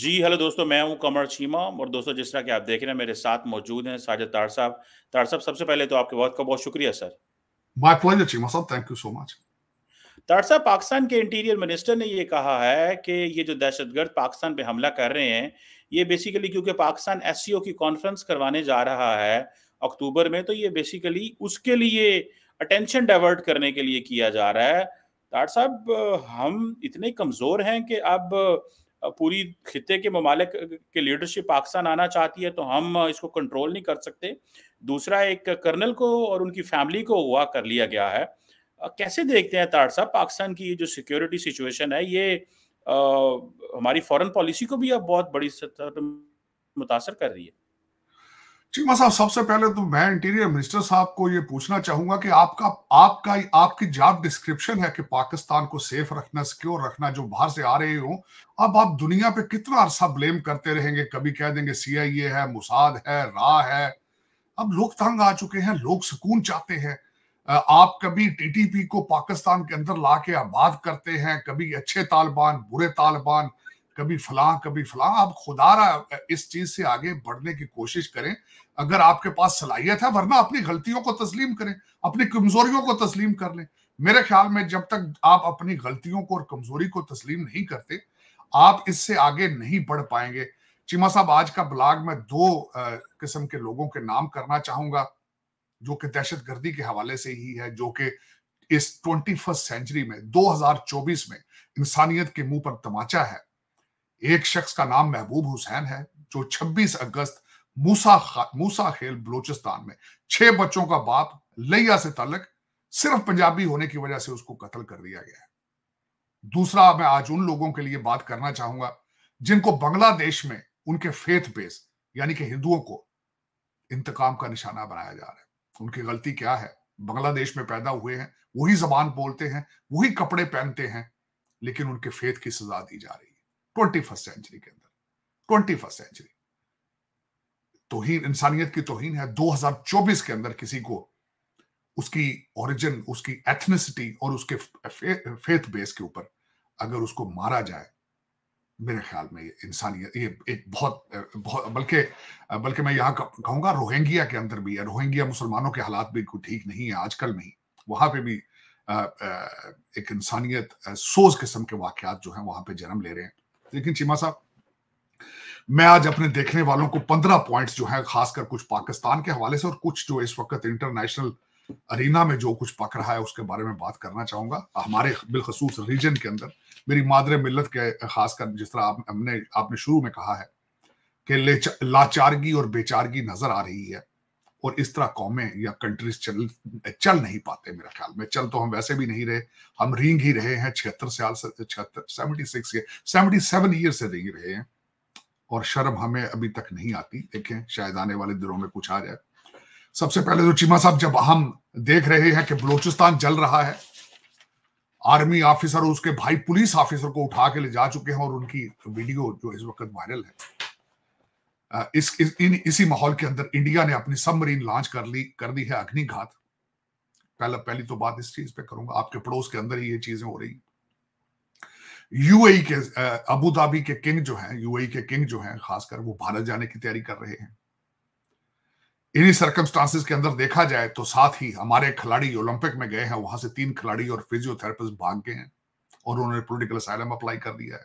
जी hello दोस्तों मैं हूं कमर चीमा और दोस्तों जिस तरह के आप देख रहे हैं मेरे साथ मौजूद हैं साजिद तार साहब तार साहब सबसे पहले तो आपके बहुत का बहुत शुक्रिया सर माय प्लेजर छीमा साहब थैंक यू सो मच तार साहब पाकिस्तान के इंटीरियर मिनिस्टर ने ये कहा है कि ये जो दहशतगर्द पाकिस्तान पे हमला कर रहे हैं ये बेसिकली क्योंकि पाकिस्तान एस e की कॉन्फ्रेंस करवाने जा रहा है अक्टूबर में तो ये बेसिकली उसके लिए अटेंशन डाइवर्ट करने के लिए किया जा रहा है तार साहब हम इतने कमज़ोर हैं कि अब पूरी खत्े के ममालिक के लीडरशिप पाकिस्तान आना चाहती है तो हम इसको कंट्रोल नहीं कर सकते दूसरा एक कर्नल को और उनकी फैमिली को हुआ कर लिया गया है कैसे देखते हैं तार साहब पाकिस्तान की जो सिक्योरिटी सिचुएशन है ये आ, हमारी फॉरेन पॉलिसी को भी अब बहुत बड़ी सतह पर मुतासर कर रही है चीमा साहब सबसे पहले तो मैं इंटीरियर मिनिस्टर साहब को ये पूछना चाहूंगा कि आपका आपका आपकी जॉब डिस्क्रिप्शन है कि पाकिस्तान को सेफ रखना सिक्योर रखना जो बाहर से आ रहे हो अब आप दुनिया पे कितना अरसा ब्लेम करते रहेंगे कभी कह देंगे सीआईए है मुसाद है रा है अब लोग तंग आ चुके हैं लोग सुकून चाहते हैं आप कभी टी को पाकिस्तान के अंदर ला के आबाद करते हैं कभी अच्छे तालिबान बुरे तालिबान कभी फलां कभी फलां आप खुदारा इस चीज से आगे बढ़ने की कोशिश करें अगर आपके पास सलाहियत है वरना अपनी गलतियों को तस्लीम करें अपनी कमजोरियों को तस्लीम कर लें मेरे ख्याल में जब तक आप अपनी गलतियों को और कमजोरी को तस्लीम नहीं करते आप इससे आगे नहीं बढ़ पाएंगे चीमा साहब आज का ब्लॉग में दो किस्म के लोगों के नाम करना चाहूंगा जो कि दहशत गर्दी के हवाले से ही है जो कि इस ट्वेंटी फर्स्ट सेंचुरी में 2024 में इंसानियत के मुंह पर तमाचा है एक शख्स का नाम महबूब हुसैन है जो 26 अगस्त मूसा मूसा खेल बलोचिस्तान में छह बच्चों का बाप लैया से तलक सिर्फ पंजाबी होने की वजह से उसको कत्ल कर दिया गया है दूसरा मैं आज उन लोगों के लिए बात करना चाहूंगा जिनको बांग्लादेश में उनके फेथ बेस यानी कि हिंदुओं को इंतकाम का निशाना बनाया जा रहा है उनकी गलती क्या है बांग्लादेश में पैदा हुए हैं वही जबान बोलते हैं वही कपड़े पहनते हैं लेकिन उनके फेथ की सजा दी जा रही है ट्वेंटी फर्स्ट सेंचुरी के अंदर ट्वेंटी फर्स्ट सेंचुरी तोहीन इंसानियत की तोहीन है 2024 के अंदर किसी को उसकी ओरिजिन उसकी एथनिसिटी और उसके फेथ बेस के ऊपर अगर उसको मारा जाए मेरे ख्याल में ये इंसानियत ये एक बहुत बहुत बल्कि बल्कि मैं यहाँ कहूंगा रोहिंग्या के अंदर भी है रोहिंग्या मुसलमानों के हालात भी ठीक नहीं है आजकल नहीं वहां पे भी एक इंसानियत सोज किस्म के वाकयात जो है वहां पे जन्म ले रहे हैं लेकिन चीमा साहब मैं आज अपने देखने वालों को पंद्रह पॉइंट्स जो है खासकर कुछ पाकिस्तान के हवाले से और कुछ जो इस वक्त इंटरनेशनल अरीना में जो कुछ पक रहा है उसके बारे में बात करना चाहूंगा हमारे बिलखसूस रीजन के अंदर मेरी मादर मिलत के खासकर जिस तरह आप, हमने आपने शुरू में कहा है कि लाचारगी और बेचारगी नजर आ रही है और इस तरह कौमें या कंट्रीज चल चल नहीं पाते मेरा ख्याल में चल तो हम वैसे भी नहीं रहे हम रींग ही रहे हैं छिहत्तर साल से छिहत्तर seventy six seventy seven year से रींग रहे हैं और शर्म हमें अभी तक नहीं आती देखें शायद आने वाले दिनों में कुछ आ जाए सबसे पहले तो चीमा साहब जब हम देख रहे हैं कि बलूचिस्तान जल रहा है आर्मी ऑफिसर और उसके भाई पुलिस ऑफिसर को उठा के ले जा चुके हैं और उनकी वीडियो जो इस वक्त वायरल है इस, इस इन, इसी माहौल के अंदर इंडिया ने अपनी सबमरीन लॉन्च कर ली कर दी है अग्निघात पहला पहली तो बात इस चीज पे करूंगा आपके पड़ोस के अंदर ही ये चीजें हो रही यूएई e के अबू धाबी के किंग जो हैं यूएई e के किंग जो हैं खासकर वो भारत जाने की तैयारी कर रहे हैं इन्हीं सर्कमस्टांसिस के अंदर देखा जाए तो साथ ही हमारे खिलाड़ी ओलंपिक में गए हैं वहां से तीन खिलाड़ी और फिजियोथेरेपिस्ट भाग गए हैं और उन्होंने पोलिटिकल असाइलम अप्लाई कर दिया है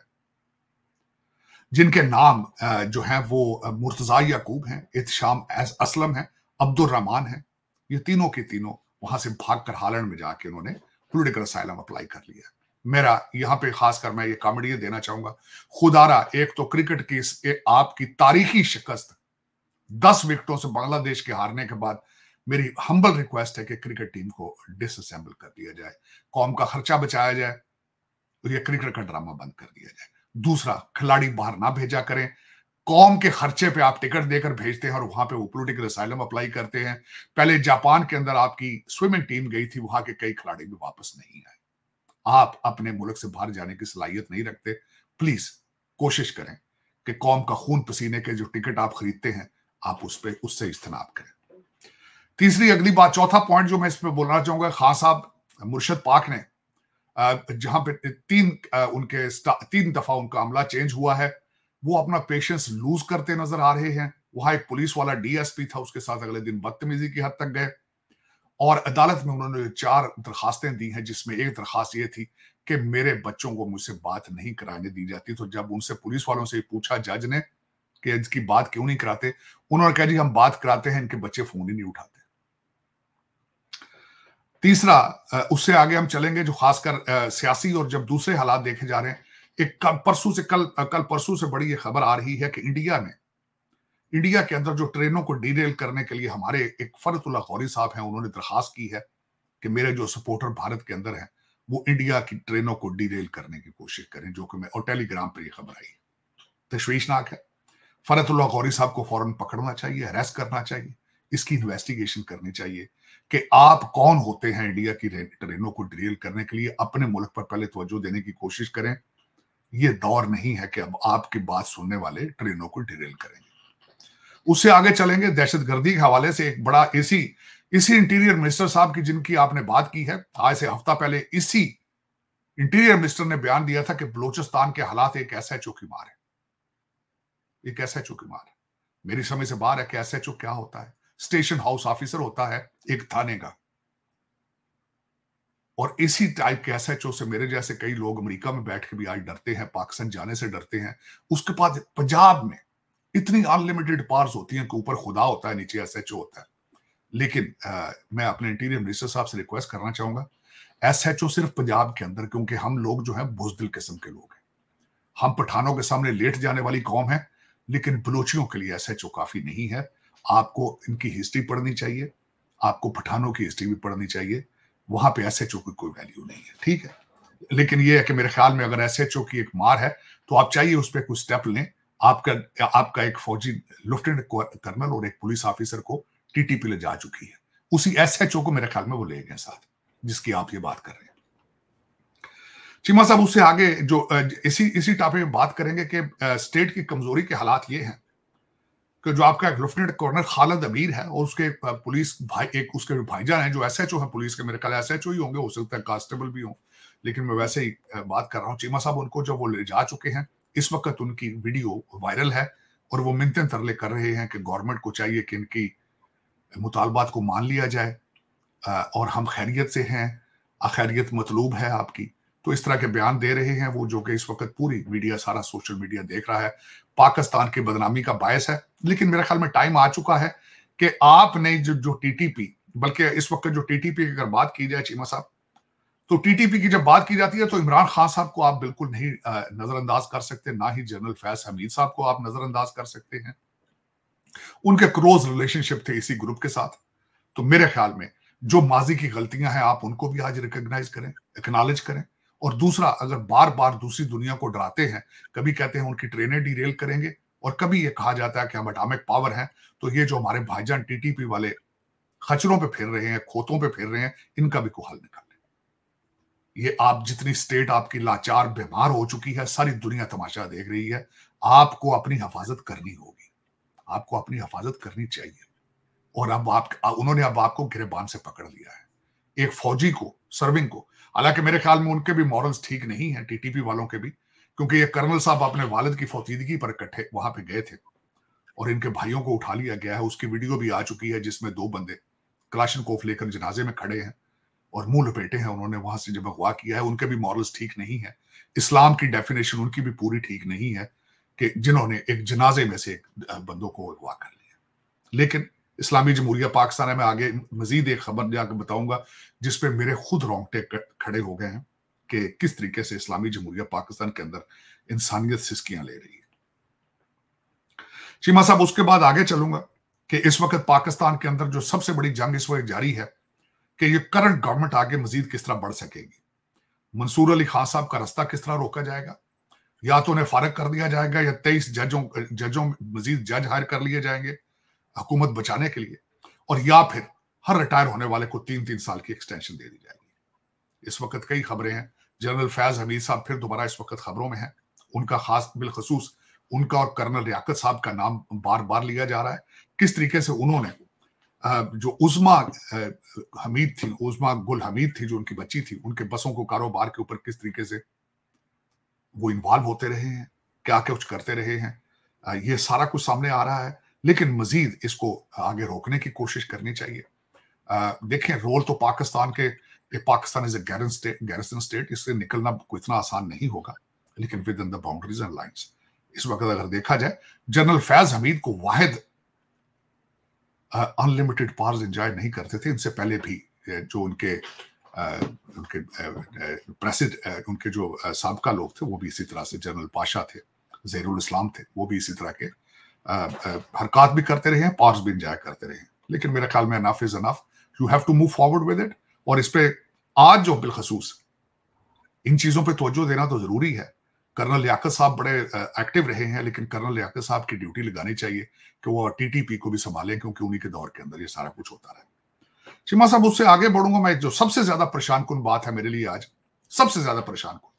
जिनके नाम जो है वो मुर्तजा याकूब हैं इतशाम असलम है अब्दुल रहमान है ये तीनों के तीनों वहां से भागकर हालैंड में जाके उन्होंने पोलिटिकल असाइलम अप्लाई कर लिया मेरा यहां पे खासकर मैं ये कॉमेडी देना चाहूंगा खुदारा एक तो क्रिकेट की आपकी तारीखी शिकस्त दस विकेटों से बांग्लादेश के हारने के बाद मेरी हम्बल रिक्वेस्ट है कि क्रिकेट टीम को डिसअसेंबल कर दिया जाए कौम का खर्चा बचाया जाए और यह क्रिकेट का ड्रामा बंद कर दिया जाए दूसरा खिलाड़ी बाहर ना भेजा करें कौम के खर्चे पे आप टिकट देकर भेजते हैं और वहां पे वो पोलिटिकल असाइलम अप्लाई करते हैं पहले जापान के अंदर आपकी स्विमिंग टीम गई थी वहां के कई खिलाड़ी भी वापस नहीं आए आप अपने मुल्क से बाहर जाने की सलाहियत नहीं रखते प्लीज कोशिश करें कि कौम का खून पसीने के जो टिकट आप खरीदते हैं आप उस पर उससे इज्तनाब करें तीसरी अगली बात चौथा पॉइंट जो मैं इस पर बोलना चाहूंगा खान साहब मुर्शद पाक ने जहां पे तीन उनके तीन दफा उनका अमला चेंज हुआ है वो अपना पेशेंस लूज करते नजर आ रहे हैं वहां एक पुलिस वाला डीएसपी था उसके साथ अगले दिन बदतमीजी की हद तक गए और अदालत में उन्होंने चार दरखास्तें दी हैं जिसमें एक दरखास्त ये थी कि मेरे बच्चों को मुझसे बात नहीं कराने दी जाती तो जब उनसे पुलिस वालों से पूछा जज ने कि इसकी बात क्यों नहीं कराते उन्होंने कहा जी हम बात कराते हैं इनके बच्चे फोन ही नहीं उठाते तीसरा उससे आगे हम चलेंगे जो खासकर सियासी और जब दूसरे हालात देखे जा रहे हैं एक कल परसों से कल कल परसों से बड़ी ये खबर आ रही है कि इंडिया में इंडिया के अंदर जो ट्रेनों को डीरेल करने के लिए हमारे एक फरतुल्ला गौरी साहब हैं उन्होंने दरखास्त की है कि मेरे जो सपोर्टर भारत के अंदर हैं वो इंडिया की ट्रेनों को डीरेल करने की कोशिश करें जो कि मैं और टेलीग्राम पर यह खबर आई तशवीशनाक है फरतुल्ला गौरी साहब को फौरन पकड़ना चाहिए अरेस्ट करना चाहिए इसकी इन्वेस्टिगेशन करनी चाहिए कि आप कौन होते हैं इंडिया की ट्रेनों को डीरेल करने के लिए अपने मुल्क पर पहले तवज्जो देने की कोशिश करें ये दौर नहीं है कि अब आपकी बात सुनने वाले ट्रेनों को डीरेल करेंगे उससे आगे चलेंगे दहशतगर्दी के हवाले से एक बड़ा इसी इसी इंटीरियर मिनिस्टर साहब की जिनकी आपने बात की है आज से हफ्ता पहले इसी इंटीरियर मिनिस्टर ने बयान दिया था कि बलूचिस्तान के हालात एक ऐसा चौकी मार है एक ऐसा चौकी मार है मेरी समझ से बाहर है कि चौक क्या होता है स्टेशन हाउस ऑफिसर होता है एक थाने का और इसी टाइप के एस से मेरे जैसे कई लोग अमेरिका में बैठ के भी आज डरते हैं पाकिस्तान जाने से डरते हैं उसके बाद पंजाब में इतनी अनलिमिटेड पार्स होती हैं कि ऊपर खुदा होता है नीचे एस होता है लेकिन आ, मैं अपने इंटीरियर मिनिस्टर साहब से रिक्वेस्ट करना चाहूंगा एस सिर्फ पंजाब के अंदर क्योंकि हम लोग जो है बुजदिल किस्म के लोग हैं हम पठानों के सामने लेट जाने वाली कौम है लेकिन बलोचियों के लिए एस काफी नहीं है आपको इनकी हिस्ट्री पढ़नी चाहिए आपको पठानों की हिस्ट्री भी पढ़नी चाहिए वहां पे एस एच की कोई वैल्यू नहीं है ठीक है लेकिन ये है कि मेरे ख्याल में अगर एस एच की एक मार है तो आप चाहिए उस पर कुछ स्टेप लें आपका आपका एक फौजी लेफ्टिनेंट कर्नल और एक पुलिस ऑफिसर को टीटीपी ले जा चुकी है उसी एस एच ओ को मेरे ख्याल में वो ले गए साथ जिसकी आप ये बात कर रहे हैं चीमा साहब उससे आगे जो इसी इसी टॉपिक में बात करेंगे कि स्टेट की कमजोरी के हालात ये हैं कि जो आपका एक लेफ्टिनेंट कर्नल खालद अमीर है और उसके पुलिस भाई एक उसके भाईजान है जो एस एच ओ है पुलिस के मेरे ख्याल एस एच ओ ही होंगे हो सकता है कांस्टेबल भी हों लेकिन मैं वैसे ही बात कर रहा हूँ चीमा साहब उनको जब वो ले जा चुके हैं इस वक्त उनकी वीडियो वायरल है और वो मिनते तरले कर रहे हैं कि गवर्नमेंट को चाहिए कि इनकी मुतालबात को मान लिया जाए और हम खैरियत से हैं खैरियत मतलूब है आपकी तो इस तरह के बयान दे रहे हैं वो जो कि इस वक्त पूरी मीडिया सारा सोशल मीडिया देख रहा है पाकिस्तान की बदनामी का बायस है लेकिन मेरे ख्याल में टाइम आ चुका है कि आपने जो जो टीटीपी बल्कि इस वक्त जो टीटीपी की अगर बात की जाए चीमा साहब तो टीटीपी की जब बात की जाती है तो इमरान खान साहब को आप बिल्कुल नहीं नजरअंदाज कर सकते ना ही जनरल फैज हमीद साहब को आप नजरअंदाज कर सकते हैं उनके क्लोज रिलेशनशिप थे इसी ग्रुप के साथ तो मेरे ख्याल में जो माजी की गलतियां हैं आप उनको भी आज रिकग्नाइज करें एक्नॉलेज करें और दूसरा अगर बार बार दूसरी दुनिया को डराते हैं कभी कहते हैं उनकी ट्रेनें रेल करेंगे और कभी ये कहा जाता है कि हम अटामिक पावर हैं तो ये जो हमारे भाईजान टीटीपी वाले खचरों पे फेर रहे हैं खोतों पे फेर रहे हैं इनका भी कोहल निकाल ये आप जितनी स्टेट आपकी लाचार बीमार हो चुकी है सारी दुनिया तमाशा देख रही है आपको अपनी हिफाजत करनी होगी आपको अपनी हिफाजत करनी चाहिए और अब आप उन्होंने अब आपको गिरेबान से पकड़ लिया है एक फौजी को सर्विंग को हालांकि मेरे ख्याल में उनके भी मॉरल्स ठीक नहीं है टीटीपी वालों के भी क्योंकि ये कर्नल साहब अपने वालद की फौतीदगी पर इकट्ठे वहां पे गए थे और इनके भाइयों को उठा लिया गया है उसकी वीडियो भी आ चुकी है जिसमें दो बंदे क्लाशन कोफ लेकर जनाजे में खड़े हैं और मुंह लपेटे हैं उन्होंने वहां से जब अगवा किया है उनके भी मॉरल्स ठीक नहीं है इस्लाम की डेफिनेशन उनकी भी पूरी ठीक नहीं है कि जिन्होंने एक जनाजे में से एक बंदों को अगवा कर लिया लेकिन इस्लामी जमहूरिया पाकिस्तान है मैं आगे मजीद एक खबर जाकर बताऊंगा जिसपे मेरे खुद रोंगटे खड़े हो गए हैं कि किस तरीके से इस्लामी जमहूरिया पाकिस्तान के अंदर इंसानियत सिस्कियां ले रही है चीमा साहब उसके बाद आगे चलूंगा कि इस वक्त पाकिस्तान के अंदर जो सबसे बड़ी जंग इस वक्त जारी है कि ये करंट गवर्नमेंट आगे मजीद किस तरह बढ़ सकेगी मंसूर अली खान साहब का रास्ता किस तरह रोका जाएगा या तो उन्हें फारग कर दिया जाएगा या तेईस जजों जजों मजीद जज हायर कर लिए जाएंगे हुकूमत बचाने के लिए और या फिर हर रिटायर होने वाले को तीन तीन साल की एक्सटेंशन दे दी जाएगी इस वक्त कई खबरें हैं जनरल फैज हमीद साहब फिर दोबारा इस वक्त खबरों में हैं उनका खास बिलखसूस उनका और कर्नल रियाकत साहब का नाम बार बार लिया जा रहा है किस तरीके से उन्होंने जो उजमा हमीद थी उजमा गुल हमीद थी जो उनकी बच्ची थी उनके बसों को कारोबार के ऊपर किस तरीके से वो इन्वॉल्व होते रहे हैं क्या क्या कुछ करते रहे हैं ये सारा कुछ सामने आ रहा है लेकिन मजीद इसको आगे रोकने की कोशिश करनी चाहिए देखें रोल तो पाकिस्तान के Pakistan is a garrison state इससे निकलना को इतना आसान नहीं होगा लेकिन within the boundaries and line इस वक्त अगर देखा जाए जनरल फैज हमीद को वाहिद अनलिमिटेड पावर्स एंजॉय नहीं करते थे इनसे पहले भी जो उनके उनके प्रेसिड उनके जो सबका लोग थे वो भी इसी तरह से जनरल पाशा थे जहरुल इस्लाम थे वो भी इसी तरह के हरकत भी करते रहे हैं पार्स भी इंजॉय करते रहे हैं लेकिन मेरे ख्याल में enough is enough you have to move forward with it और इस पर आज जो बिलखसूस इन चीज़ों पर तोजो देना तो ज़रूरी है कर्नल लियाकत साहब बड़े एक्टिव रहे हैं लेकिन कर्नल लियाकत साहब की ड्यूटी लगानी चाहिए कि वो टीटीपी को भी संभालें क्योंकि उन्हीं के दौर के अंदर ये सारा कुछ होता रहा चिमा साहब उससे आगे बढ़ूंगा मैं जो सबसे ज्यादा परेशान कुन बात है मेरे लिए आज सबसे ज्यादा परेशान कुन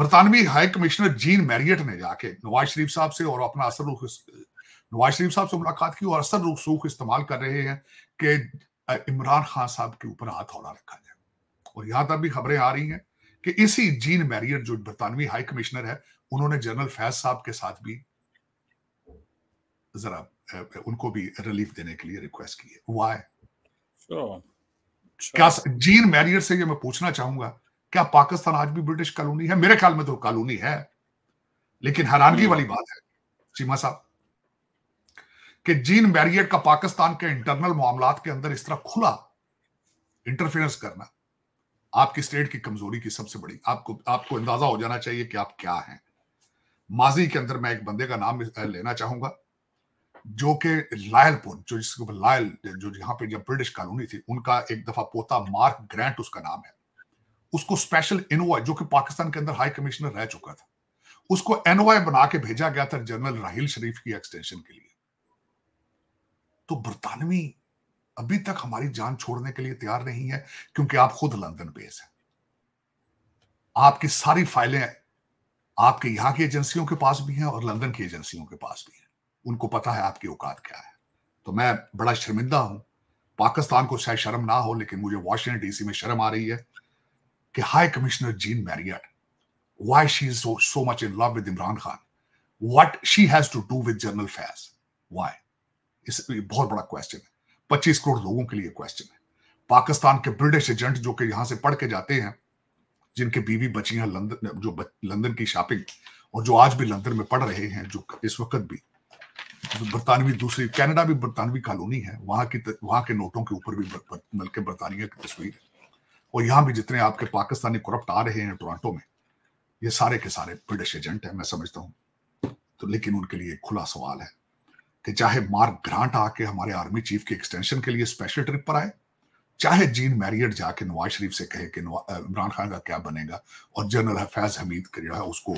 बरतानवी हाई कमिश्नर जीन मैरियट ने जाके नवाज शरीफ साहब से और अपना असर रुख नवाज शरीफ साहब से मुलाकात की और असर रुख इस्तेमाल कर रहे हैं कि इमरान खान साहब के ऊपर हाथ हौला रखा जाए और यहां तक भी खबरें आ रही हैं कि इसी जीन मैरियट जो बरतानवी हाई कमिश्नर है उन्होंने जनरल फैज साहब के साथ भी जरा उनको भी रिलीफ देने के लिए रिक्वेस्ट की है वाय क्या जीन मैरियट से ये मैं पूछना चाहूंगा क्या पाकिस्तान आज भी ब्रिटिश कॉलोनी है मेरे ख्याल में तो कॉलोनी है लेकिन हैरानगी hmm. वाली बात है चीमा साहब कि जीन मैरियट का पाकिस्तान के इंटरनल मामला के अंदर इस तरह खुला इंटरफेरेंस करना आपके स्टेट की कमजोरी की सबसे बड़ी आपको आपको अंदाजा हो जाना चाहिए कि आप क्या हैं माजी के अंदर मैं एक बंदे का नाम लेना चाहूंगा जो कि लायलपुर जो जिसको लायल जो यहाँ पे जब ब्रिटिश कॉलोनी थी उनका एक दफा पोता मार्क ग्रांट उसका नाम है उसको स्पेशल एनओआई जो कि पाकिस्तान के अंदर हाई कमिश्नर रह चुका था उसको एनओआई बना के भेजा गया था जनरल राहिल शरीफ की एक्सटेंशन के लिए तो बरतानवी अभी तक हमारी जान छोड़ने के लिए तैयार नहीं है क्योंकि आप खुद लंदन बेस हैं आपकी सारी फाइलें आपके यहां की एजेंसियों के पास भी हैं और लंदन की एजेंसियों के पास भी हैं उनको पता है आपकी औकात क्या है तो मैं बड़ा शर्मिंदा हूं पाकिस्तान को शायद शर्म ना हो लेकिन मुझे वॉशिंगटन डीसी में शर्म आ रही है कि high commissioner Jane Marriott why she is so so much in love with Imran Khan what she has to do with general Faiz why इस बहुत बड़ा क्वेश्चन है पच्चीस करोड़ लोगों के लिए क्वेश्चन है पाकिस्तान के ब्रिटिश एजेंट जो कि यहां से पढ़ के जाते हैं जिनके बीवी बची हैं लंदन जो लंदन की शॉपिंग और जो आज भी लंदन में पढ़ रहे हैं जो इस वक्त भी तो बरतानवी दूसरी कनाडा भी बरतानवी कॉलोनी है वहां की वहां के नोटों के ऊपर भी बल्कि बरतानिया की तस्वीर है और यहाँ भी जितने आपके पाकिस्तानी करप्ट आ रहे हैं टोरंटो में ये सारे के सारे ब्रिटिश एजेंट है मैं समझता हूँ तो लेकिन उनके लिए खुला सवाल है कि चाहे मार्क ग्रांट आके हमारे आर्मी चीफ के एक्सटेंशन के लिए स्पेशल ट्रिप पर आए चाहे जीन मैरियट जाके नवाज शरीफ से कहे कि इमरान खान का क्या बनेगा और जनरल हफैज हमीद का जो है उसको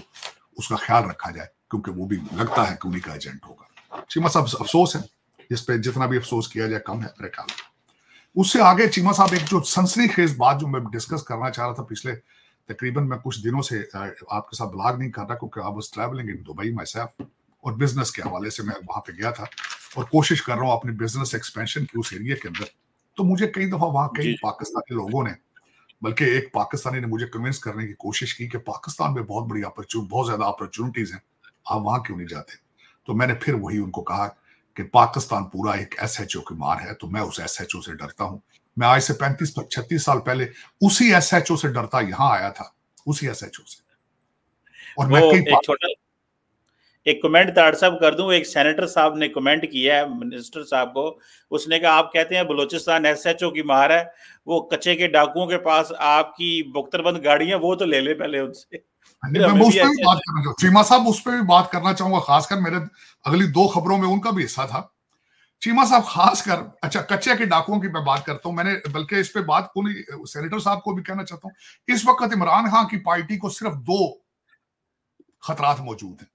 उसका ख्याल रखा जाए क्योंकि वो भी लगता है कि उन्हीं का एजेंट होगा चीमा साहब अफसोस है जिस पे जितना भी अफसोस किया जाए कम है मेरे ख्याल उससे आगे चीमा साहब एक जो सनसनी खेज बात जो मैं डिस्कस करना चाह रहा था पिछले तकरीबन मैं कुछ दिनों से आपके साथ ब्लॉग नहीं कर रहा क्योंकि I was travelling in Dubai myself और बिजनेस के हवाले से मैं वहां पे गया था और कोशिश कर रहा हूँ अपने बिजनेस एक्सपेंशन की उस एरिया के अंदर तो मुझे कई दफा वहां कई पाकिस्तानी लोगों ने बल्कि एक पाकिस्तानी ने मुझे कन्विंस करने की कोशिश की कि पाकिस्तान में बहुत बड़ी अपॉर्चुन बहुत ज्यादा अपॉर्चुनिटीज हैं आप वहां क्यों नहीं जाते तो मैंने फिर वही उनको कहा कि पाकिस्तान पूरा एक एस एच ओ की मार है तो मैं उस एस एच ओ से डरता हूँ मैं आज से पैंतीस छत्तीस साल पहले उसी एस एच ओ से डरता यहाँ आया था उसी एस एच ओ से और मैं कई एक कमेंट तार साहब कर दूं एक सेनेटर साहब ने कमेंट किया है मिनिस्टर साहब को उसने कहा आप कहते हैं बलोचिस्तान एस एच ओ की मार है वो कच्चे के डाकुओं के पास आपकी बख्तरबंद गाड़ियां वो तो ले ले पहले उनसे हाँ चीमा साहब उस पर भी बात करना चाहूंगा खासकर मेरे अगली दो खबरों में उनका भी हिस्सा था चीमा साहब खासकर अच्छा कच्चे के डाकुओं की मैं बात करता हूं मैंने बल्कि इस पे बात पूरी सेनेटर साहब को भी कहना चाहता हूं इस वक्त इमरान खान की पार्टी को सिर्फ दो खतरात मौजूद हैं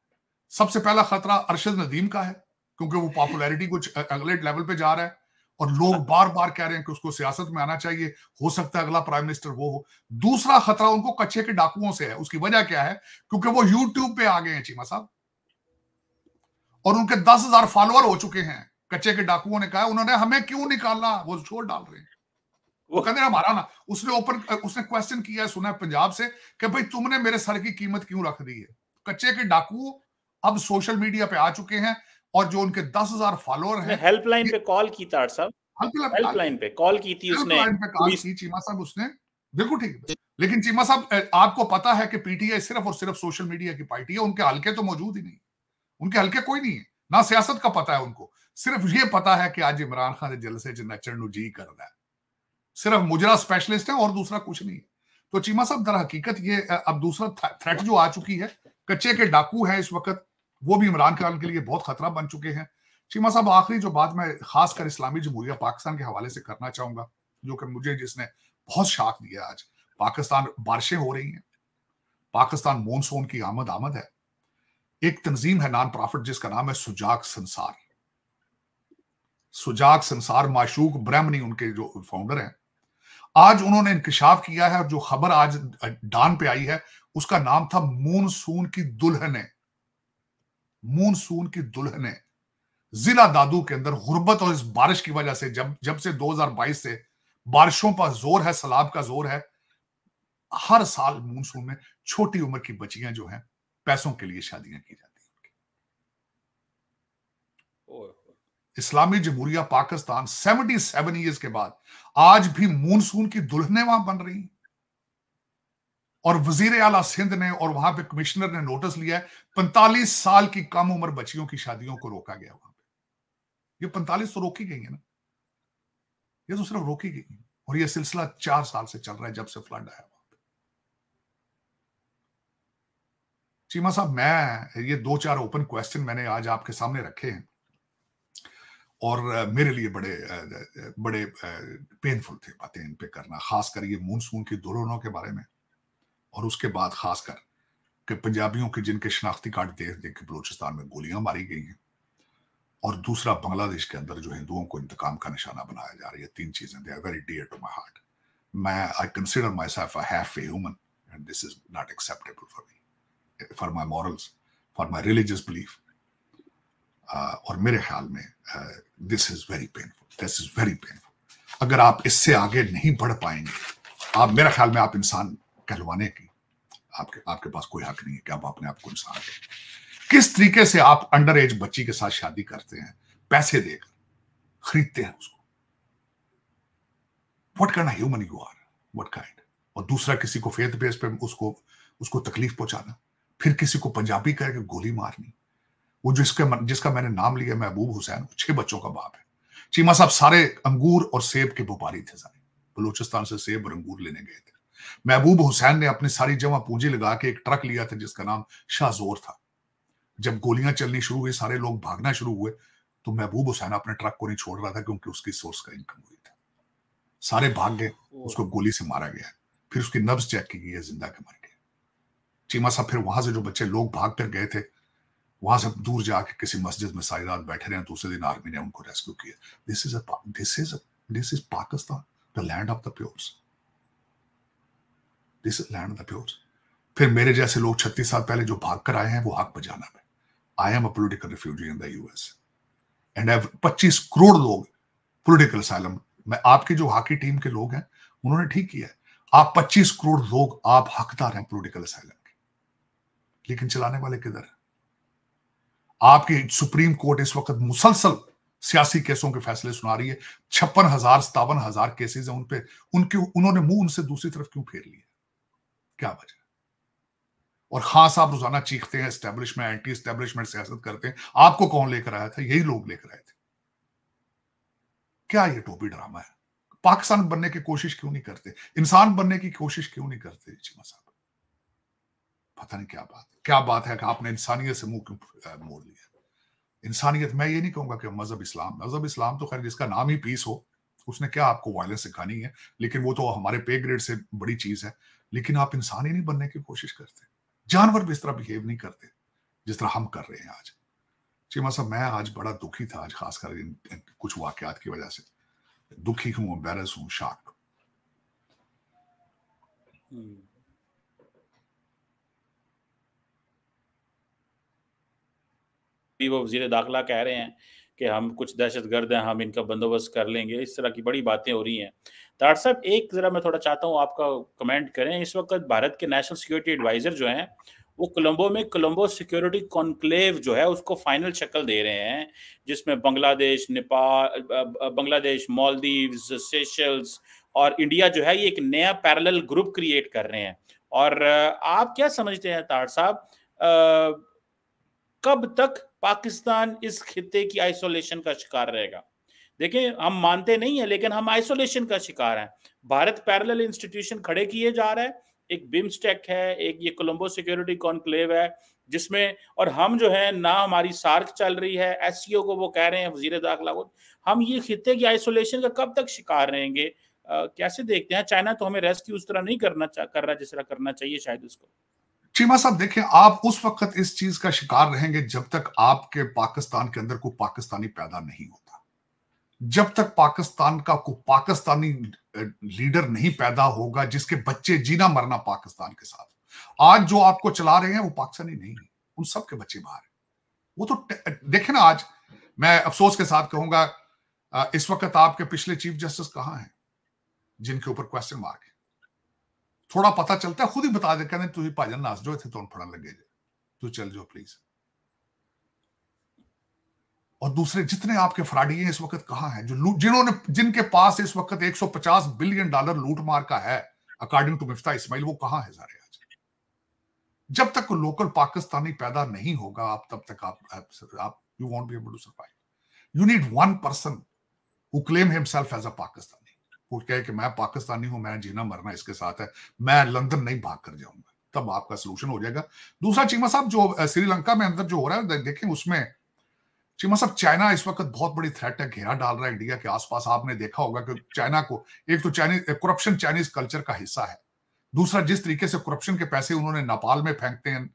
सबसे पहला खतरा अरशद नदीम का है क्योंकि वो पॉपुलैरिटी कुछ अगले लेवल पे जा रहा है और लोग बार बार कह रहे हैं कि उसको सियासत में आना चाहिए हो सकता है अगला प्राइम मिनिस्टर वो हो दूसरा खतरा उनको कच्चे के डाकुओं से है उसकी वजह क्या है क्योंकि वो यूट्यूब पे आ गए हैं चीमा साहब और उनके दस हजार फॉलोअर हो चुके हैं कच्चे के डाकुओं ने कहा उन्होंने हमें क्यों निकालना वो छोड़ डाल रहे हैं वो कहते हैं हमारा ना उसने ओपन उसने क्वेश्चन किया है सुना है पंजाब से कि भाई तुमने मेरे सर की कीमत क्यों रख दी है कच्चे के डाकुओं अब सोशल मीडिया पे आ चुके हैं और जो उनके दस हजार फॉलोअर है हेल्पलाइन पे कॉल की था साहब हेल्पलाइन पे कॉल की थी उसने पे कॉल की चीमा साहब उसने बिल्कुल ठीक है लेकिन चीमा साहब आपको पता है कि पीटीआई सिर्फ और सिर्फ सोशल मीडिया की पार्टी है उनके हल्के तो मौजूद ही नहीं उनके हल्के कोई नहीं है ना सियासत का पता है उनको सिर्फ ये पता है कि आज इमरान खान ने जलसे नचरनु जी रहा है सिर्फ मुजरा स्पेशलिस्ट है और दूसरा कुछ नहीं है तो चीमा साहब दर हकीकत ये अब दूसरा थ्रेट जो आ चुकी है कच्चे के डाकू है इस वक्त वो भी इमरान खान के लिए बहुत खतरा बन चुके हैं चीमा साहब आखिरी जो बात मैं खासकर इस्लामी जमहूरिया पाकिस्तान के हवाले से करना चाहूंगा जो कि मुझे जिसने बहुत शाख दिया आज पाकिस्तान बारिशें हो रही हैं पाकिस्तान मानसून की आमद आमद है एक तंजीम है नॉन प्रॉफिट जिसका नाम है सुजाक संसार सुजाक संसार माशूक ब्रह्मनी उनके जो फाउंडर हैं आज उन्होंने इंकशाफ किया है और जो खबर आज डान पे आई है उसका नाम था मूनसून की दुल्हने मूनसून की दुल्हने जिला दादू के अंदर गुर्बत और इस बारिश की वजह से जब जब से 2022 से बारिशों पर जोर है सलाब का जोर है हर साल मूनसून में छोटी उम्र की बच्चियां जो हैं पैसों के लिए शादियां की जाती हैं इस्लामी जमहूरिया पाकिस्तान 77 ईयर्स के बाद आज भी मूनसून की दुल्हने वहां बन रही हैं और वजीर आला सिंध ने और वहां पे कमिश्नर ने नोटिस लिया है पैंतालीस साल की कम उम्र बच्चियों की शादियों को रोका गया वहां पे ये पैंतालीस तो रोकी गई है ना ये तो सिर्फ रोकी गई है और ये सिलसिला चार साल से चल रहा है जब से फ्लड आया वहां पे चीमा साहब मैं ये दो चार ओपन क्वेश्चन मैंने आज आपके सामने रखे हैं और मेरे लिए बड़े बड़े पेनफुल थे बातें इन पे करना खासकर ये मूनसून के दुर्घटनाओं के बारे में और उसके बाद खासकर कि पंजाबियों के जिनके शनाख्ती कार्ड देख देख के बलूचिस्तान में गोलियां मारी गई हैं और दूसरा बांग्लादेश के अंदर जो हिंदुओं को इंतकाम का निशाना बनाया जा रहा है तीन चीजें they are very dear to my heart मैं I consider myself half a human and this is not acceptable for me for my morals for my religious belief और मेरे ख्याल में this is very painful this is very painful अगर आप इससे आगे नहीं बढ़ पाएंगे आप मेरा ख्याल में आप इंसान कहलवाने की आपके आपके पास कोई हक नहीं है कि आप अपने आप को इंसान दें किस तरीके से आप अंडर एज बच्ची के साथ शादी करते हैं पैसे देकर खरीदते हैं उसको वट करना human you are what kind और दूसरा किसी को फेथ बेस पे उसको उसको तकलीफ पहुंचाना फिर किसी को पंजाबी करके गोली मारनी वो जो इसके जिसका मैंने नाम लिया महबूब हुसैन छह बच्चों का बाप है चीमा साहब सारे अंगूर और सेब के व्यापारी थे सारे बलूचिस्तान से सेब और अंगूर लेने गए थे महबूब हुसैन ने अपनी सारी जमा पूंजी लगा के एक ट्रक लिया था जिसका नाम शाहजोर था जब गोलियां चलनी शुरू हुई सारे लोग भागना शुरू हुए तो महबूब हुसैन अपने ट्रक को नहीं छोड़ रहा था क्योंकि उसकी सोर्स का इनकम हुई था सारे भाग गए उसको गोली से मारा गया फिर उसकी नब्स चेक की गई जिंदा के मर गया चीमा साहब फिर वहां से जो बच्चे लोग भाग कर गए थे वहां से दूर जाके किसी मस्जिद में सारी रात बैठे रहे दूसरे दिन आर्मी ने उनको रेस्क्यू किया this is this is this is Pakistan the land of the pures this land the pure फिर मेरे जैसे लोग छत्तीस साल पहले जो भाग कर आए हैं वो हक बजाना में I am a political refugee in the US and पच्चीस करोड़ लोग पोलिटिकल साइलम मैं आपकी जो हॉकी टीम के लोग हैं उन्होंने ठीक किया है आप पच्चीस करोड़ लोग आप हकदार हैं पोलिटिकल साइलम के लेकिन चलाने वाले किधर है आपकी सुप्रीम कोर्ट इस वक्त मुसलसल सियासी केसों के फैसले सुना रही है छप्पन हजार सतावन हजार केसेज है उनपे उनके उन्होंने मुंह उनसे दूसरी तरफ क्यों फेर लिए क्या वजह और खास हाँ, आप रोजाना चीखते हैं स्टैब्लिशमेंट एंटी स्टैब्लिशमेंट सियासत करते हैं आपको कौन लेकर आया था यही लोग लेकर आए थे क्या ये टोपी ड्रामा है पाकिस्तान बनने की कोशिश क्यों नहीं करते इंसान बनने की कोशिश क्यों नहीं करते चीमा साहब पता नहीं क्या बात क्या बात है कि आपने इंसानियत से मुंह क्यों मोड़ लिया इंसानियत मैं ये नहीं कहूंगा कि मजहब इस्लाम मजहब इस्लाम तो खैर जिसका नाम ही पीस हो उसने क्या आपको वायलेंस सिखानी है लेकिन वो तो हमारे पे ग्रेड से बड़ी चीज है लेकिन आप इंसान ही नहीं बनने की कोशिश करते जानवर भी इस तरह बिहेव नहीं करते जिस तरह हम कर रहे हैं आज चीमा साहब मैं आज बड़ा दुखी था आज खासकर कुछ वाकयात की वजह से दुखी हूं बैरस हूं शार्क वो वजीर दाखिला कह रहे हैं कि हम कुछ दहशत गर्द हैं हम इनका बंदोबस्त कर लेंगे इस तरह की बड़ी बातें हो रही हैं ताट साहब एक ज़रा मैं थोड़ा चाहता हूँ आपका कमेंट करें इस वक्त भारत के नेशनल सिक्योरिटी एडवाइज़र जो हैं वो कोलंबो में कोलंबो सिक्योरिटी कॉन्क्लेव जो है उसको फाइनल शक्ल दे रहे हैं जिसमें बांग्लादेश नेपाल बांग्लादेश मालदीव सेशल्स और इंडिया जो है ये एक नया पैरेलल ग्रुप क्रिएट कर रहे हैं और आप क्या समझते हैं ताट साहब कब तक पाकिस्तान इस खत्े की आइसोलेशन का शिकार रहेगा देखें हम मानते नहीं है लेकिन हम आइसोलेशन का शिकार हैं भारत पैरेलल इंस्टीट्यूशन खड़े किए जा रहे है एक बिम्स्टेक है एक ये कोलंबो सिक्योरिटी कॉन्क्लेव है जिसमें और हम जो है ना हमारी सार्क चल रही है एस को वो कह रहे हैं वजीर दाखिला को हम ये खत्े की आइसोलेशन का कब तक शिकार रहेंगे आ, कैसे देखते हैं चाइना तो हमें रेस्क्यू उस तरह नहीं करना करना जिस तरह करना चाहिए शायद उसको चीमा साहब देखें आप उस वक्त इस चीज का शिकार रहेंगे जब तक आपके पाकिस्तान के अंदर कोई पाकिस्तानी पैदा नहीं होता जब तक पाकिस्तान का कोई पाकिस्तानी लीडर नहीं पैदा होगा जिसके बच्चे जीना मरना पाकिस्तान के साथ आज जो आपको चला रहे हैं वो पाकिस्तानी नहीं है उन सबके बच्चे बाहर है वो तो देखे ना आज मैं अफसोस के साथ कहूंगा इस वक्त आपके पिछले चीफ जस्टिस कहाँ हैं जिनके ऊपर क्वेश्चन मार्क थोड़ा पता चलता है खुद ही बता दे कहने तुझे भाजन नस जाओ इतने तुम फड़न लगे जे तू चल जाओ प्लीज और दूसरे जितने आपके फ्राडी हैं इस वक्त कहा हैं जो जिन्होंने जिनके पास इस वक्त 150 बिलियन डॉलर लूट मार का है अकॉर्डिंग टू मिफ्ता इस्माइल वो कहां है सारे आज जब तक लोकल पाकिस्तानी पैदा नहीं होगा आप तब तक आप आप you won't be able to survive you need one person who claim himself as a Pakistani कह कहे कि मैं पाकिस्तानी हूं मैं जीना मरना इसके साथ है मैं लंदन नहीं भाग कर जाऊंगा तब आपका सोल्यूशन हो जाएगा दूसरा चीमा साहब जो श्रीलंका में अंदर जो हो रहा है देखें उसमें चीमा साहब चाइना इस वक्त बहुत बड़ी थ्रेट है घेरा डाल रहा है इंडिया के आसपास आपने देखा होगा कि चाइना को एक तो चाइनीज करप्शन चाइनीज कल्चर का हिस्सा है दूसरा जिस तरीके से करप्शन के पैसे उन्होंने नेपाल में फेंकते हैं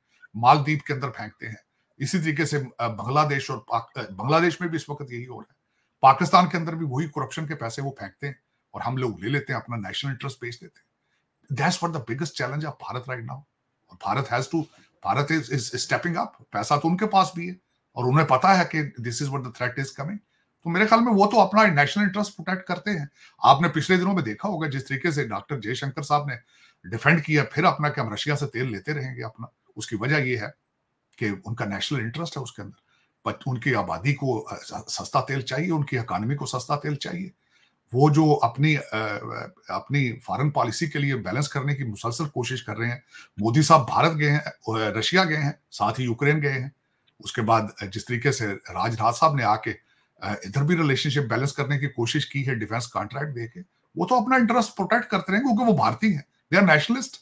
मालदीप के अंदर फेंकते हैं इसी तरीके से बांग्लादेश और बांग्लादेश में भी इस वक्त यही हो रहा है पाकिस्तान के अंदर भी वही करप्शन के पैसे वो फेंकते हैं और हम लोग ले लेते हैं अपना नेशनल इंटरेस्ट बेच देते हैं that's for the biggest challenge of Bharat right now और Bharat has to Bharat is is stepping up पैसा तो उनके पास भी है और उन्हें पता है कि this is what the threat is coming तो मेरे ख्याल में वो तो अपना नेशनल इंटरेस्ट प्रोटेक्ट करते हैं आपने पिछले दिनों में देखा होगा जिस तरीके से डॉक्टर जयशंकर साहब ने डिफेंड किया फिर अपना कि हम रशिया से तेल लेते रहेंगे अपना उसकी वजह ये है कि उनका नेशनल इंटरेस्ट है उसके अंदर उनकी आबादी को सस्ता तेल चाहिए उनकी इकानमी को सस्ता तेल चाहिए वो जो अपनी अपनी फॉरेन पॉलिसी के लिए बैलेंस करने की मुसलसल कोशिश कर रहे हैं मोदी साहब भारत गए हैं रशिया गए हैं साथ ही यूक्रेन गए हैं उसके बाद जिस तरीके से राजनाथ साहब ने आके इधर भी रिलेशनशिप बैलेंस करने की कोशिश की है डिफेंस कॉन्ट्रैक्ट दे के वो तो अपना इंटरेस्ट प्रोटेक्ट करते रहेंगे क्योंकि वो भारतीय हैं दे आर नेशनलिस्ट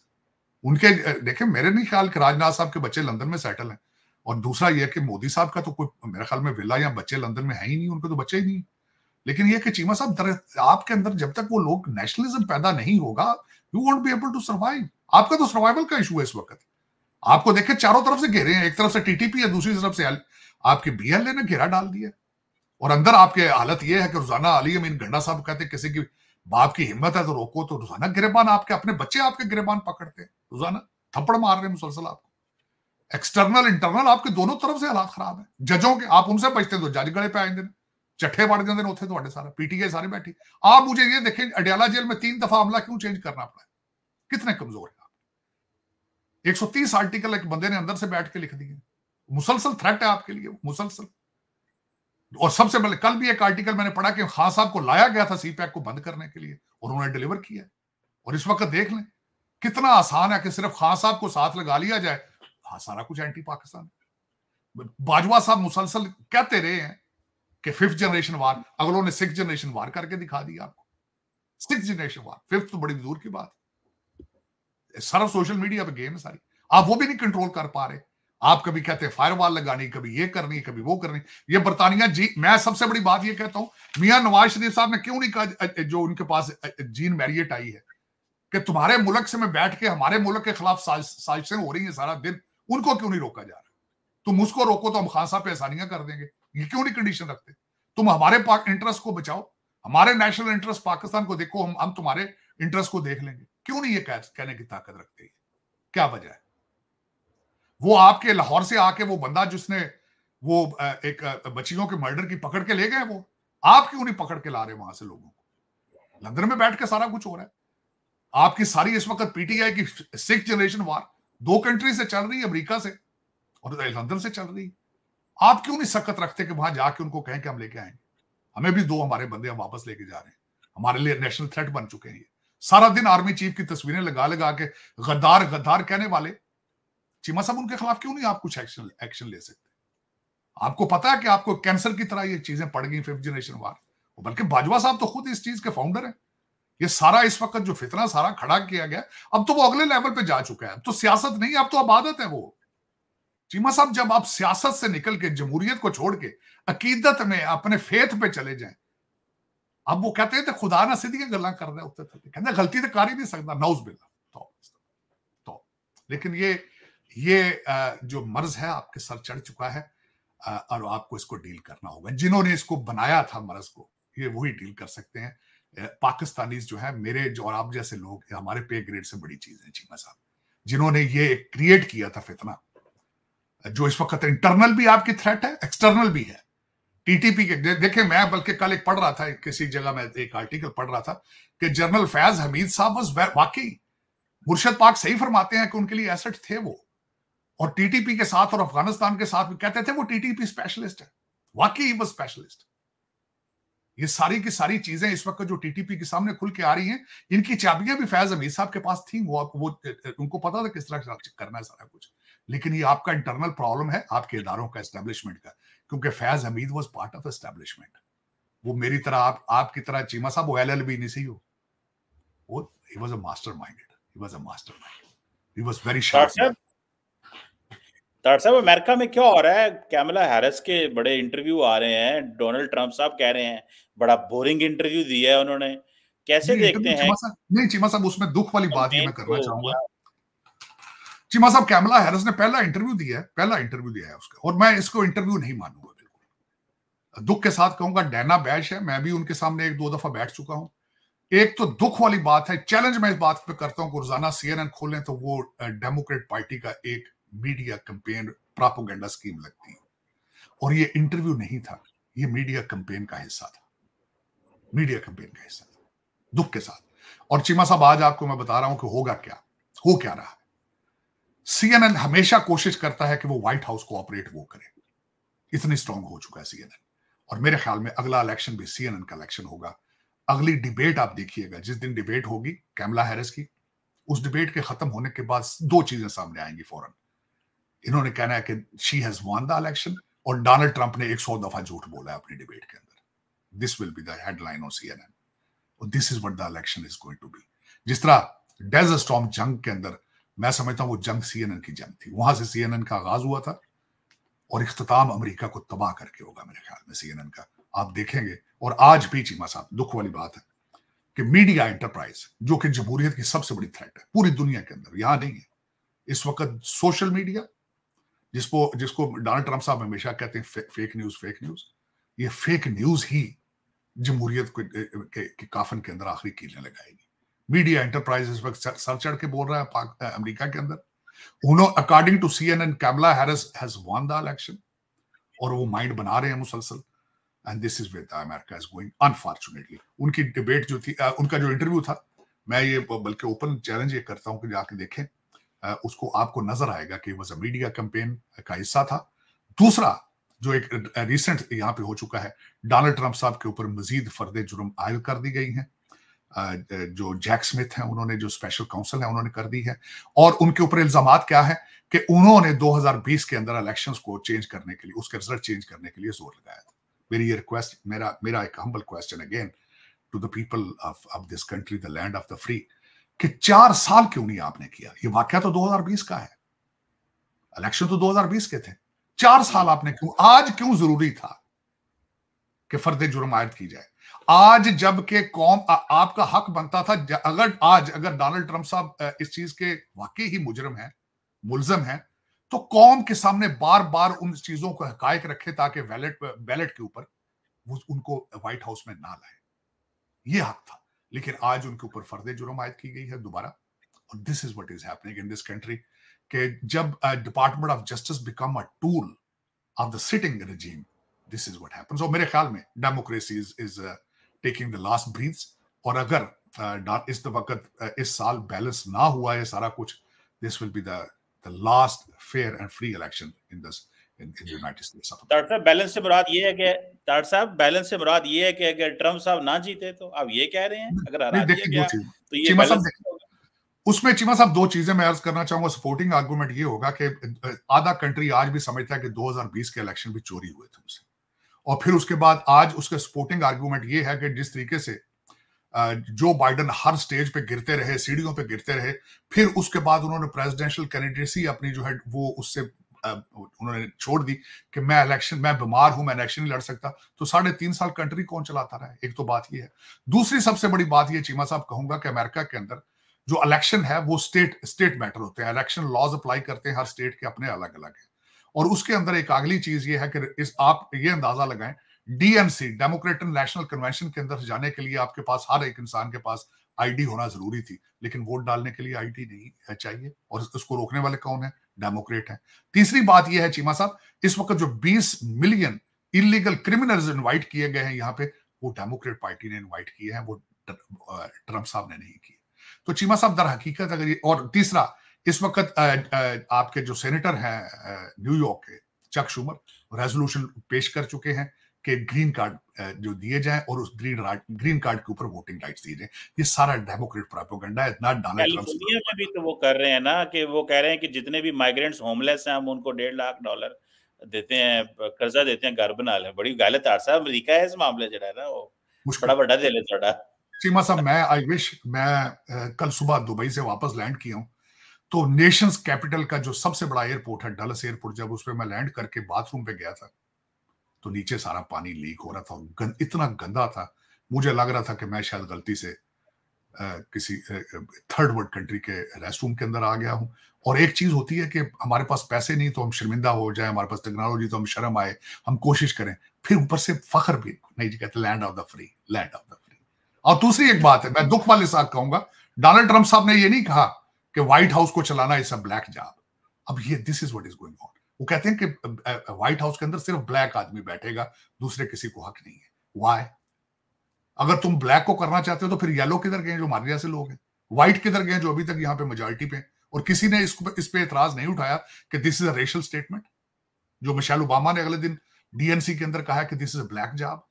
उनके देखे मेरे नहीं ख्याल कि राजनाथ साहब के बच्चे लंदन में सेटल हैं और दूसरा यह कि मोदी साहब का तो कोई मेरे ख्याल में विला या बच्चे लंदन में है ही नहीं उनके तो बच्चे ही नहीं है लेकिन ये कि चीमा साहब आपके अंदर जब तक वो लोग नेशनलिज्म पैदा नहीं होगा you won't be able to survive आपका तो सर्वाइवल का इशू है इस वक्त आपको देखे चारों तरफ से घेरे हैं एक तरफ से टीटीपी है दूसरी तरफ से आपके बीएलए ने घेरा डाल दिया और अंदर आपके हालत यह है कि रोजाना अली अमीन गंडा साहब कहते हैं किसी की बाप की हिम्मत है तो रोको तो रोजाना गिरबान आपके अपने बच्चे आपके गिरबान पकड़ते हैं रोजाना थप्पड़ मार रहे हैं मुसलसल आपको एक्सटर्नल इंटरनल आपके दोनों तरफ से हालात खराब है जजों के आप उनसे बचते तो जज गड़े पे आए दिन जठे बढ़ जाते उठे उड़े सारे पीटीआई सारे बैठे आप मुझे ये देखें अडियाला जेल में तीन दफा हमला क्यों चेंज करना पड़ा है कितने कमजोर है आप तीस आर्टिकल एक बंदे ने अंदर से बैठ के लिख दिए मुसलसल थ्रेट है आपके लिए मुसलसल और सबसे पहले कल भी एक आर्टिकल मैंने पढ़ा कि खान साहब को लाया गया था सी पैक को बंद करने के लिए और उन्होंने डिलीवर किया और इस वक्त देख लें कितना आसान है कि सिर्फ खान साहब को साथ लगा लिया जाए हाँ सारा कुछ एंटी पाकिस्तान बाजवा साहब मुसलसल कहते रहे हैं कि फिफ्थ जनरेशन वार अगलों ने सिक्स जनरेशन वार करके दिखा दिया आपको सिक्स जनरेशन वार फिफ्थ तो बड़ी दूर की बात सारा सोशल मीडिया पे गेम है सारी आप वो भी नहीं कंट्रोल कर पा रहे आप कभी कहते हैं फायरवाल लगानी कभी ये करनी कभी वो करनी ये बरतानिया जी मैं सबसे बड़ी बात ये कहता हूं मियां नवाज शरीफ साहब ने क्यों नहीं कहा जो उनके पास जीन मैरियट आई है कि तुम्हारे मुल्क से मैं बैठ के हमारे मुल्क के खिलाफ साजिशें हो रही हैं सारा दिन उनको क्यों नहीं रोका जा रहा तुम उसको रोको तो हम खान साहब पे आसानियां कर देंगे ये क्यों नहीं कंडीशन रखते तुम हमारे इंटरेस्ट को बचाओ हमारे नेशनल इंटरेस्ट पाकिस्तान को देखो हम हम तुम्हारे इंटरेस्ट को देख लेंगे क्यों नहीं ये कहने की ताकत रखते है? क्या वजह है वो आपके लाहौर से आके वो बंदा जिसने वो एक बच्चियों के मर्डर की पकड़ के ले गए वो आप क्यों नहीं पकड़ के ला रहे वहां से लोगों को लंदन में बैठ के सारा कुछ हो रहा है आपकी सारी इस वक्त पीटीआई की सिक्स जनरेशन वार दो कंट्री से चल रही है अमरीका से और लंदन से चल रही है आप क्यों नहीं सख्त रखते कि वहां जाके उनको कहें कि हम लेके आएंगे हमें भी दो हमारे बंदे हम वापस लेके जा रहे हैं हमारे लिए नेशनल थ्रेट बन चुके हैं ये सारा दिन आर्मी चीफ की तस्वीरें लगा लगा के गद्दार गद्दार कहने वाले चीमा साहब उनके खिलाफ क्यों नहीं आप कुछ एक्शन एक्शन ले सकते आपको पता है कि आपको कैंसर की तरह ये चीजें पड़ गई फिफ्थ जनरेशन वार बल्कि बाजवा साहब तो खुद इस चीज के फाउंडर हैं ये सारा इस वक्त जो फितना सारा खड़ा किया गया अब तो वो अगले लेवल पे जा चुका है अब तो सियासत नहीं अब तो अब आदत है वो चीमा साहब जब आप सियासत से निकल के जमहूरियत को छोड़ के अकीदत में अपने फेथ पे चले जाए अब वो कहते हैं तो खुदा ना सीधी गल कर रहे होते थे कहते गलती तो कर ही नहीं सकता नौज बिल्ला तो, तो लेकिन ये ये जो मर्ज है आपके सर चढ़ चुका है और आपको इसको डील करना होगा जिन्होंने इसको बनाया था मर्ज को ये वही डील कर सकते हैं पाकिस्तानी जो है मेरे जो और आप जैसे लोग हमारे पे ग्रेड से बड़ी चीज है चीमा साहब जिन्होंने ये क्रिएट किया था फितना जो इस वक्त इंटरनल भी आपकी थ्रेट है एक्सटर्नल भी है टीटीपी के दे, देखे मैं बल्कि कल एक पढ़ रहा था किसी जगह मैं एक आर्टिकल पढ़ रहा था कि जनरल फैज हमीद साहब वॉज वाकई मुर्शद पाक सही फरमाते हैं कि उनके लिए एसेट थे वो और टीटीपी के साथ और अफगानिस्तान के साथ भी कहते थे वो टीटीपी स्पेशलिस्ट है वाकई वो स्पेशलिस्ट ये सारी की सारी चीजें इस वक्त जो टीटीपी के सामने खुल के आ रही हैं इनकी चाबियां भी फैज हमीद साहब के पास थी वो वो उनको पता था किस तरह करना है सारा कुछ लेकिन ये आपका इंटरनल प्रॉब्लम है आपके इदारों का एस्टेब्लिशमेंट का क्योंकि Faiz Hameed was part of establishment वो मेरी तरह आप आपकी तरह चीमा साहब वो एल एल बी नहीं सही हो वो he was a master minded he was a master minded he was very sharp साहब अमेरिका में क्या हो रहा है कैमला हैरिस के बड़े इंटरव्यू आ रहे हैं डोनाल्ड ट्रंप साहब कह रहे हैं बड़ा बोरिंग इंटरव्यू दिया है उन्होंने कैसे देखते हैं नहीं चीमा साहब उसमें दुख वाली बात ही मैं करना तो चाहूंगा चीमा साहब कैमला हैरिस ने पहला इंटरव्यू दिया है पहला इंटरव्यू दिया है उसका और मैं इसको इंटरव्यू नहीं मानूंगा बिल्कुल दुख के साथ कहूंगा डैना बैश है मैं भी उनके सामने एक दो दफा बैठ चुका हूं एक तो दुख वाली बात है चैलेंज मैं इस बात पे करता हूं रोजाना सीएनएन खोलें तो वो डेमोक्रेट पार्टी का एक मीडिया कंपेन प्रापोगेंडा स्कीम लगती है और ये इंटरव्यू नहीं था ये मीडिया कंपेन का हिस्सा था मीडिया कंपेन का हिस्सा था दुख के साथ और चीमा साहब आज आपको मैं बता रहा हूं कि होगा क्या हो क्या रहा सीएनएन हमेशा कोशिश करता है कि वो व्हाइट हाउस को ऑपरेट वो करे इतनी स्ट्रांग हो चुका है सीएनएन और मेरे ख्याल में अगला इलेक्शन भी सीएनएन का इलेक्शन होगा अगली डिबेट आप देखिएगा जिस दिन डिबेट होगी कैमला हैरिस की उस डिबेट के खत्म होने के बाद दो चीजें सामने आएंगी फौरन इन्होंने कहना है कि she has won the election और डोनाल्ड ट्रंप ने 100 दफा झूठ बोला है अपनी डिबेट के अंदर this will be the headline on CNN और this is what the election is going to be जिस तरह डेज स्टॉर्म जंग के अंदर मैं समझता हूँ वो जंग सीएनएन की जंग थी वहां से सीएनएन का आगाज हुआ था और अख्ताम अमरीका को तबाह करके होगा मेरे ख्याल में सीएनएन का आप देखेंगे और आज भी चीमा साहब दुख वाली बात है कि मीडिया एंटरप्राइज जो कि जमहूरियत की सबसे बड़ी थ्रेट है पूरी दुनिया के अंदर यहां नहीं है इस वक्त सोशल मीडिया जिसको जिसको डोनाल्ड ट्रंप साहब हमेशा कहते हैं फे, फेक न्यूज फेक न्यूज ये फेक न्यूज ही जमहूरियत के, के, के काफन के अंदर आखिरी कीलें लगाएगी मीडिया एंटरप्राइज इस वक्त सर चढ़ के बोल रहा है पाक, अमेरिका के अंदर उन्होंने according to C N N Kamala Harris has won the election और वो माइंड बना रहे हैं मुसलसल and this is with America is going unfortunately उनकी डिबेट जो थी आ, उनका जो इंटरव्यू था मैं ये बल्कि ओपन चैलेंज ये करता हूँ कि जाके देखें आ, उसको आपको नजर आएगा कि वॉज अ मीडिया कैंपेन का हिस्सा था दूसरा जो एक रिसेंट यहाँ पे हो चुका है डोनाल्ड ट्रंप साहब के ऊपर मजीद फर्द जुर्म आयल कर दी गई हैं जो जैक स्मिथ हैं उन्होंने जो स्पेशल काउंसिल है उन्होंने कर दी है और उनके ऊपर इल्जाम क्या है कि उन्होंने 2020 के अंदर इलेक्शंस को चेंज करने के लिए उसके रिजल्ट चेंज करने के लिए जोर लगाया था मेरी ये रिक्वेस्ट मेरा मेरा एक humble question again to the people of of this country the land of the free कि चार साल क्यों नहीं आपने किया ये वाक्य तो 2020 का है इलेक्शन तो 2020 के थे चार साल आपने क्यों आज क्यों जरूरी था कि फर्द जुर्म आयद की जाए आज जब के कौम आ, आपका हक बनता था अगर आज अगर डोनाल्ड ट्रंप साहब इस चीज के वाकई ही मुजरम है मुलजम है तो कौम के सामने बार बार उन चीजों को हकायक रखे ताकि बैलेट बैलेट के ऊपर उनको व्हाइट हाउस में ना लाए ये हक था लेकिन आज उनके ऊपर फर्द जुर्म आयद की गई है दोबारा और this is what is happening in this country के जब department of justice become a tool of the sitting regime this is what happens और मेरे ख्याल में democracy is is taking the last breaths और अगर इस वक्त इस साल बैलेंस ना हुआ है सारा कुछ this will be the the last fair and free election in this जीते तो आप ये तो उसमें चीमा साहब दो चीजें मैं अर्ज करना चाहूंगा होगा आधा कंट्री आज भी समझता है कि 2020 के इलेक्शन भी चोरी हुए थे उसे और फिर उसके बाद आज उसका सपोर्टिंग आर्ग्यूमेंट ये है कि जिस तरीके से जो बाइडन हर स्टेज पे गिरते रहे सीढ़ियों पे गिरते रहे फिर उसके बाद उन्होंने प्रेसिडेंशियल कैंडिडेसी अपनी जो है वो उससे उन्होंने छोड़ दी कि मैं इलेक्शन मैं बीमार हूं मैं इलेक्शन नहीं लड़ सकता तो साढ़े तीन साल कंट्री कौन चलाता रहा एक तो बात यह है दूसरी सबसे बड़ी बात यह चीमा साहब कहूंगा कि अमेरिका के अंदर जो इलेक्शन है वो स्टेट स्टेट मैटर होते हैं इलेक्शन लॉज अप्लाई करते हैं हर स्टेट के अपने अलग अलग है और उसके अंदर एक अगली चीज ये है कि इस आप ये अंदाजा लगाएं डीएनसी डेमोक्रेटिक नेशनल कन्वेंशन के अंदर जाने के लिए आपके पास हर एक इंसान के पास आईडी होना जरूरी थी लेकिन वोट डालने के लिए आईडी नहीं है चाहिए और उसको रोकने वाले कौन है डेमोक्रेट है तीसरी बात यह है चीमा साहब इस वक्त जो 20 मिलियन इलीगल क्रिमिनल्स इनवाइट किए गए हैं यहाँ पे वो डेमोक्रेट पार्टी ने इन्वाइट किए हैं वो ट्रम्प साहब ने नहीं किए तो चीमा साहब दर हकीकत अगर ये और तीसरा इस वक्त आपके जो सेनेटर हैं न्यूयॉर्क के चक शुमर रेजोल्यूशन पेश कर चुके हैं कि ग्रीन कार्ड जो दिए जाए और उस ग्रीन ग्रीन कार्ड के ऊपर वोटिंग राइट्स दिए जाए ये सारा डेमोक्रेट प्रोपेगेंडा है नॉट डोनाल्ड ट्रम्प में भी तो वो कर रहे हैं ना कि वो कह रहे हैं कि जितने भी माइग्रेंट्स होमलेस हैं हम उनको डेढ़ लाख डॉलर देते हैं कर्जा देते हैं घर बना ले बड़ी गलत आरसा अमेरिका है इस मामले जड़ा ना वो बड़ा बड़ा दे ले थोड़ा चीमा साहब मैं आई विश मैं कल सुबह दुबई से वापस लैंड किया हूँ तो नेशंस कैपिटल का जो सबसे बड़ा एयरपोर्ट है डलस एयरपोर्ट जब उस पर मैं लैंड करके बाथरूम पे गया था तो नीचे सारा पानी लीक हो रहा था गंद, इतना गंदा था मुझे लग रहा था कि मैं शायद गलती से आ, किसी थर्ड वर्ल्ड कंट्री के रेस्टरूम के अंदर आ गया हूँ और एक चीज होती है कि हमारे पास पैसे नहीं तो हम शर्मिंदा हो जाए हमारे पास टेक्नोलॉजी तो हम शर्म आए हम कोशिश करें फिर ऊपर से फखर भी नहीं जी कहते land of the free land of the free और दूसरी एक बात है मैं दुख वाले साथ कहूंगा डोनाल्ड ट्रंप साहब ने ये नहीं कहा कि व्हाइट हाउस को चलाना इस ब्लैक जॉब अब ये this is what is going on वो कहते हैं कि व्हाइट हाउस के अंदर सिर्फ ब्लैक आदमी बैठेगा दूसरे किसी को हक नहीं है वाई अगर तुम ब्लैक को करना चाहते हो तो फिर येलो किधर गए जो मारिया से लोग हैं व्हाइट किधर गए जो अभी तक यहाँ पे मेजोरिटी पे और किसी ने इस, इस पे एतराज नहीं उठाया कि this is a racial statement जो मिशेल ओबामा ने अगले दिन डीएनसी के अंदर कहा कि this is a black job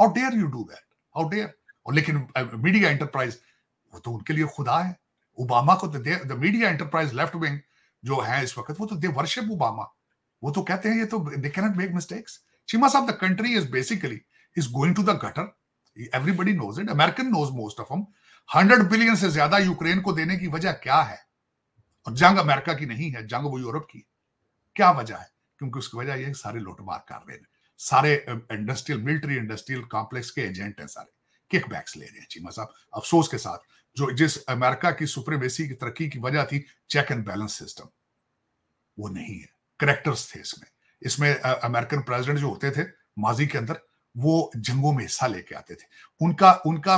how dare you do that how dare और लेकिन मीडिया एंटरप्राइज वो तो उनके लिए खुदा है ओबामा को the media enterprise left wing जो है इस वक्त वो तो दे वर्शिप ओबामा वो तो कहते हैं ये तो they cannot make mistakes Cheema साहब the country is basically is going to the gutter everybody knows it American knows most of हम हंड्रेड बिलियन से ज्यादा यूक्रेन को देने की वजह क्या है और जंग अमेरिका की नहीं है जंग वो यूरोप की क्या वजह है क्योंकि उसकी वजह यह सारे लूटमार कर रहे हैं सारे इंडस्ट्रियल मिलिट्री इंडस्ट्रियल कॉम्प्लेक्स के एजेंट हैं सारे किकबैक्स ले रहे हैं चीमा साहब अफसोस के साथ जो जिस अमेरिका की सुप्रीमेसी की तरक्की की वजह थी चेक एंड बैलेंस सिस्टम वो नहीं है करेक्टर्स थे इसमें इसमें अमेरिकन प्रेसिडेंट जो होते थे माजी के अंदर वो जंगों में हिस्सा लेके आते थे उनका उनका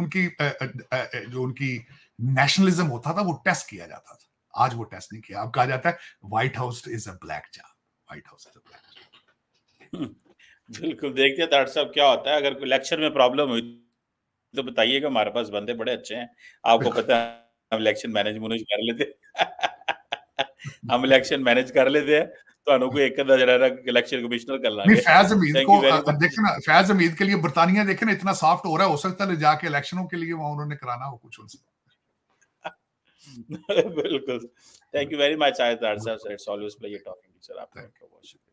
उनकी जो उनकी नेशनलिज्म होता था वो टेस्ट किया जाता था आज वो टेस्ट नहीं किया अब कहा जाता है white house is a black job white house is a black job बिल्कुल देखते हैं डॉक्टर साहब क्या होता है अगर कोई लेक्चर में प्रॉब्लम हुई तो बताइएगा हमारे पास बंदे बड़े अच्छे हैं आपको पता है हम इलेक्शन मैनेज मुनेज कर लेते हम इलेक्शन मैनेज कर लेते हैं ਤੁਹਾਨੂੰ तो फैज अमीद को देखना फैज अमीद के लिए बर्तानिया देखना इतना सॉफ्ट हो रहा है हो सकता है जाके इलेक्शनों के लिए वहां उन्होंने कराना हो कुछ उनसे बिल्कुल थैंक यू वेरी मच आयतार it's always pleasure talking to sir बहुत शुक्रिया